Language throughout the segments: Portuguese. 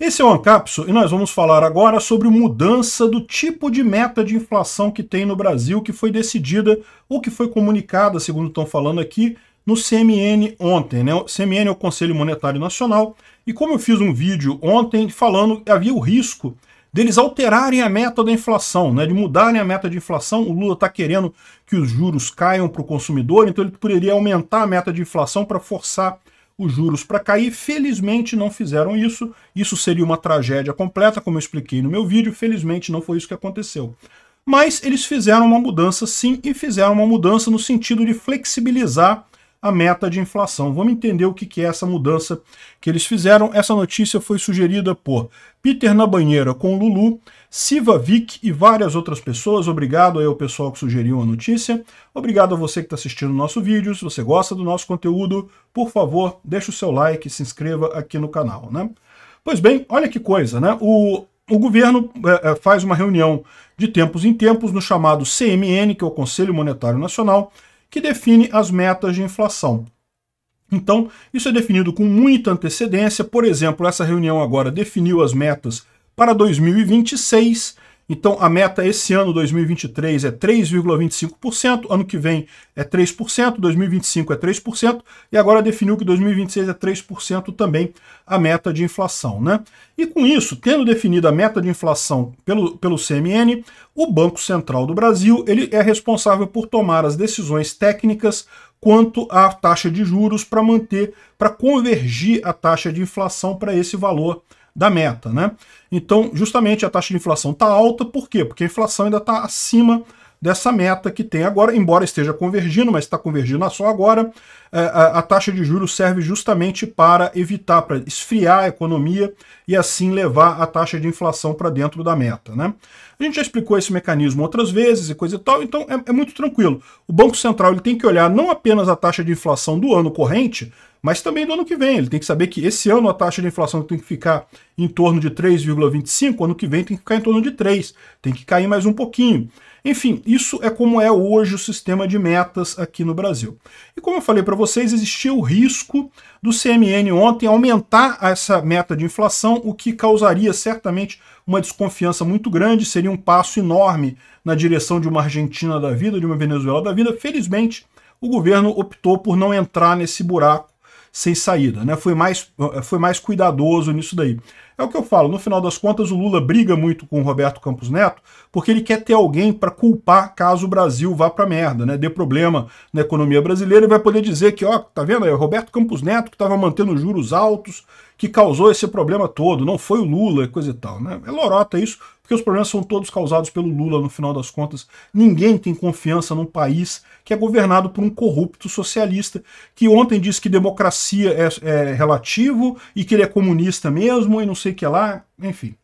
Esse é o Ancapso e nós vamos falar agora sobre mudança do tipo de meta de inflação que tem no Brasil, que foi decidida ou que foi comunicada, segundo estão falando aqui, no CMN ontem. Né? O CMN é o Conselho Monetário Nacional e como eu fiz um vídeo ontem falando havia o risco deles alterarem a meta da inflação, né? de mudarem a meta de inflação, o Lula está querendo que os juros caiam para o consumidor, então ele poderia aumentar a meta de inflação para forçar os juros para cair. Felizmente não fizeram isso. Isso seria uma tragédia completa, como eu expliquei no meu vídeo. Felizmente não foi isso que aconteceu. Mas eles fizeram uma mudança sim e fizeram uma mudança no sentido de flexibilizar a meta de inflação. Vamos entender o que é essa mudança que eles fizeram. Essa notícia foi sugerida por Peter na Banheira com Lulu, Siva Vic e várias outras pessoas. Obrigado aí ao pessoal que sugeriu a notícia. Obrigado a você que está assistindo o nosso vídeo. Se você gosta do nosso conteúdo, por favor, deixe o seu like, se inscreva aqui no canal. Né? Pois bem, olha que coisa, né? O, o governo é, é faz uma reunião de tempos em tempos no chamado CMN, que é o Conselho Monetário Nacional, que define as metas de inflação. Então, isso é definido com muita antecedência. Por exemplo, essa reunião agora definiu as metas para 2026 então a meta esse ano, 2023, é 3,25%, ano que vem é 3%, 2025 é 3%, e agora definiu que 2026 é 3% também a meta de inflação. Né? E com isso, tendo definida a meta de inflação pelo, pelo CMN, o Banco Central do Brasil ele é responsável por tomar as decisões técnicas quanto à taxa de juros para manter, para convergir a taxa de inflação para esse valor da meta, né? Então, justamente a taxa de inflação está alta, por quê? Porque a inflação ainda está acima dessa meta que tem agora, embora esteja convergindo, mas está convergindo só agora. É, a, taxa de juros serve justamente para evitar, para esfriar a economia e assim levar a taxa de inflação para dentro da meta. Né? A gente já explicou esse mecanismo outras vezes e coisa e tal, então é, é muito tranquilo. O Banco Central ele tem que olhar não apenas a taxa de inflação do ano corrente, mas também do ano que vem. Ele tem que saber que esse ano a taxa de inflação tem que ficar em torno de 3,25, ano que vem tem que ficar em torno de 3, tem que cair mais um pouquinho. Enfim, isso é como é hoje o sistema de metas aqui no Brasil. E como eu falei para vocês, existia o risco do CMN ontem aumentar essa meta de inflação, o que causaria certamente uma desconfiança muito grande, seria um passo enorme na direção de uma Argentina da vida, de uma Venezuela da vida. Felizmente, o governo optou por não entrar nesse buraco sem saída, né? Foi mais, foi mais cuidadoso nisso daí. É o que eu falo, no final das contas, o Lula briga muito com o Roberto Campos Neto porque ele quer ter alguém para culpar caso o Brasil vá para merda, né? Dê problema na economia brasileira e vai poder dizer que, ó, tá vendo? É o Roberto Campos Neto que estava mantendo juros altos, que causou esse problema todo, não foi o Lula, coisa e tal, né? É lorota isso, porque os problemas são todos causados pelo Lula, no final das contas. Ninguém tem confiança num país que é governado por um corrupto socialista, que ontem disse que democracia é, é relativo e que ele é comunista mesmo e não sei o que lá, enfim.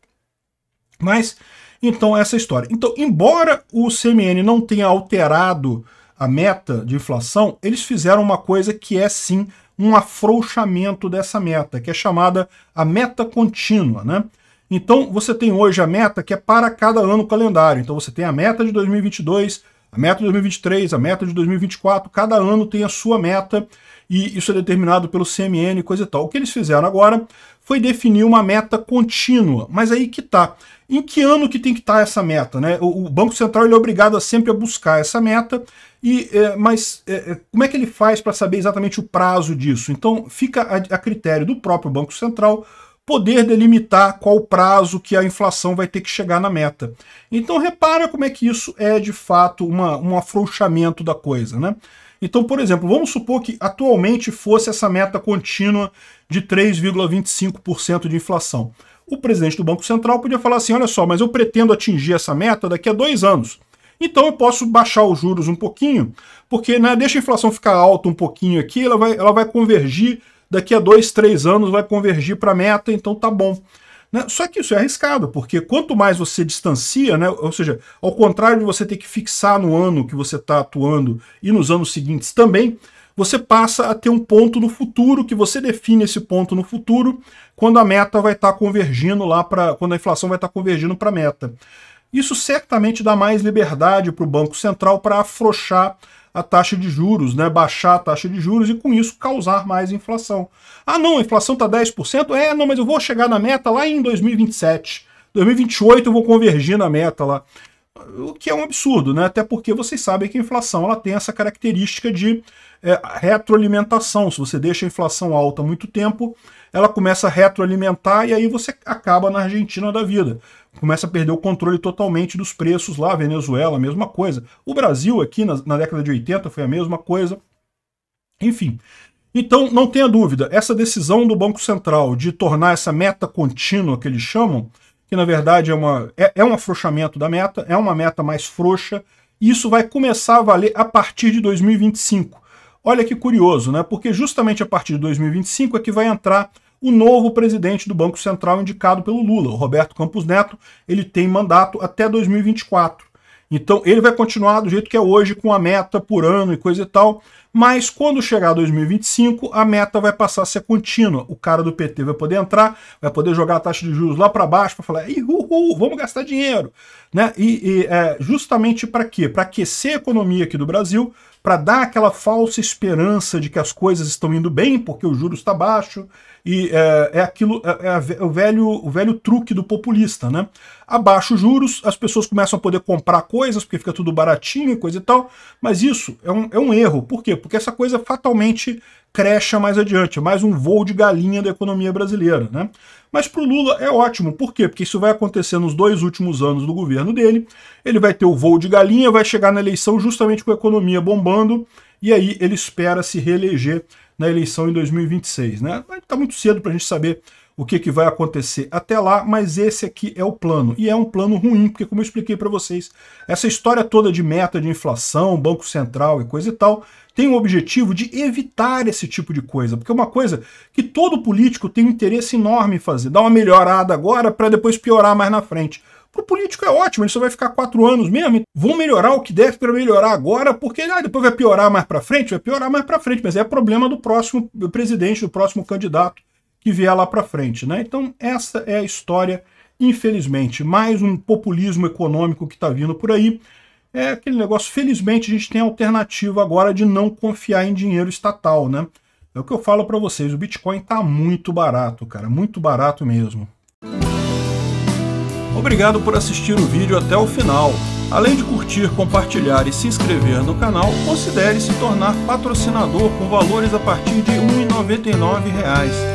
Mas, então, essa é história. Então, embora o CMN não tenha alterado a meta de inflação, eles fizeram uma coisa que é sim um afrouxamento dessa meta, que é chamada a meta contínua, né? Então, você tem hoje a meta que é para cada ano calendário. Então, você tem a meta de 2022, a meta de 2023, a meta de 2024. Cada ano tem a sua meta e isso é determinado pelo CMN coisa e tal. O que eles fizeram agora foi definir uma meta contínua. Mas aí que tá. Em que ano que tem que estar tá essa meta? Né? O, Banco Central é obrigado a sempre a buscar essa meta, e, é, mas é, é como é que ele faz para saber exatamente o prazo disso? Então fica a, a critério do próprio Banco Central poder delimitar qual prazo que a inflação vai ter que chegar na meta. Então repara como é que isso é de fato uma, um afrouxamento da coisa, né? Então, por exemplo, vamos supor que atualmente fosse essa meta contínua de 3,25% de inflação. O presidente do Banco Central podia falar assim: olha só, mas eu pretendo atingir essa meta daqui a dois anos. Então eu posso baixar os juros um pouquinho, porque né, deixa a inflação ficar alta um pouquinho aqui, ela vai, ela vai convergir daqui a dois, três anos vai convergir para a meta, então tá bom. Né? Só que isso é arriscado, porque quanto mais você distancia, né, ou seja, ao contrário de você ter que fixar no ano que você está atuando e nos anos seguintes também, você passa a ter um ponto no futuro, que você define esse ponto no futuro, quando a meta vai estar tá convergindo lá para. quando a inflação vai estar tá convergindo para a meta. Isso certamente dá mais liberdade para o Banco Central para afrouxar a taxa de juros, né? baixar a taxa de juros e com isso causar mais inflação. Ah, não, a inflação está 10%? É, não, mas eu vou chegar na meta lá em 2027. 2028 eu vou convergir na meta lá o que é um absurdo, né? Até porque vocês sabem que a inflação ela tem essa característica de é, retroalimentação. Se você deixa a inflação alta muito tempo, ela começa a retroalimentar e aí você acaba na Argentina da vida. Começa a perder o controle totalmente dos preços lá, Venezuela, mesma coisa. O Brasil aqui na, na década de 80 foi a mesma coisa. Enfim. Então, não tenha dúvida, essa decisão do Banco Central de tornar essa meta contínua que eles chamam, que na verdade é, uma, é, é um afrouxamento da meta, é uma meta mais frouxa, e isso vai começar a valer a partir de 2025. Olha que curioso, né? Porque justamente a partir de 2025 é que vai entrar o novo presidente do Banco Central indicado pelo Lula, o Roberto Campos Neto, ele tem mandato até 2024. Então ele vai continuar do jeito que é hoje, com a meta por ano e coisa e tal, mas quando chegar 2025, a meta vai passar a ser contínua. O cara do PT vai poder entrar, vai poder jogar a taxa de juros lá para baixo para falar, uhul, vamos gastar dinheiro. Né? E, e é, justamente para quê? Para aquecer a economia aqui do Brasil, para dar aquela falsa esperança de que as coisas estão indo bem porque o juros está baixo e é, é aquilo é, é, o velho o velho truque do populista, né? Abaixa os juros, as pessoas começam a poder comprar coisas porque fica tudo baratinho e coisa e tal, mas isso é um, é um erro. Por quê? Porque essa coisa fatalmente cresce mais adiante, mais um voo de galinha da economia brasileira. Né? Mas para o Lula é ótimo, por quê? Porque isso vai acontecer nos dois últimos anos do governo dele, ele vai ter o voo de galinha, vai chegar na eleição justamente com a economia bombando, e aí ele espera se reeleger na eleição em 2026. Né? Está muito cedo para a gente saber o que, que vai acontecer até lá, mas esse aqui é o plano. E é um plano ruim, porque como eu expliquei para vocês, essa história toda de meta de inflação, Banco Central e coisa e tal, tem o objetivo de evitar esse tipo de coisa, porque é uma coisa que todo político tem um interesse enorme em fazer, dar uma melhorada agora para depois piorar mais na frente. Para o político é ótimo, ele só vai ficar quatro anos mesmo. Então vão melhorar o que deve para melhorar agora, porque ah, depois vai piorar mais para frente, vai piorar mais para frente, mas é problema do próximo presidente, do próximo candidato que vier lá para frente. Né? Então, essa é a história, infelizmente. Mais um populismo econômico que está vindo por aí. É aquele negócio, felizmente, a gente tem a alternativa agora de não confiar em dinheiro estatal. Né? É o que eu falo para vocês, o Bitcoin está muito barato, cara, muito barato mesmo. Obrigado por assistir o vídeo até o final. Além de curtir, compartilhar e se inscrever no canal, considere se tornar patrocinador com valores a partir de R$ 1,99